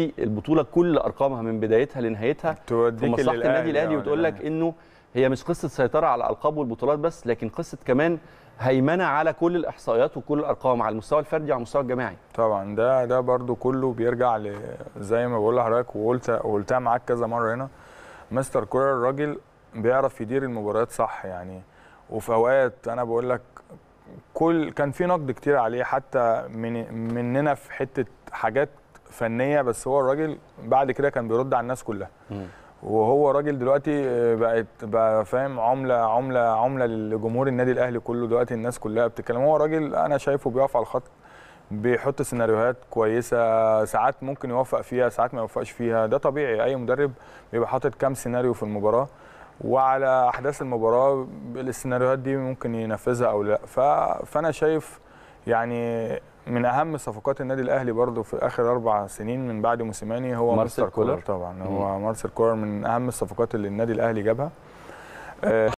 البطوله كل ارقامها من بدايتها لنهايتها في مصلحه النادي الاهلي يعني. وتقول لك انه هي مش قصه سيطره على الالقاب والبطولات بس لكن قصه كمان هيمنه على كل الاحصائيات وكل الارقام على المستوى الفردي وعلى المستوى الجماعي طبعا ده ده برده كله بيرجع ل زي ما بقول لحضرتك وقلت قلتها معاك كذا مره هنا مستر كولر الراجل بيعرف يدير المباريات صح يعني وفي اوقات انا بقول لك كل كان في نقد كتير عليه حتى من مننا في حته حاجات فنيه بس هو الراجل بعد كده كان بيرد على الناس كلها وهو راجل دلوقتي بقت بقى فاهم عمله عمله عمله لجمهور النادي الاهلي كله دلوقتي الناس كلها بتتكلم هو راجل انا شايفه بيقف على الخط بيحط سيناريوهات كويسه ساعات ممكن يوفق فيها ساعات ما يوفقش فيها ده طبيعي اي مدرب بيبقى حاطط كام سيناريو في المباراه وعلى احداث المباراه السيناريوهات دي ممكن ينفذها او لا فانا شايف يعني من اهم صفقات النادي الاهلي برضو في اخر اربع سنين من بعد موسيماني هو مارسيل كولر طبعا هو مارسيل كولر من اهم الصفقات اللي النادي الاهلي جابها آه،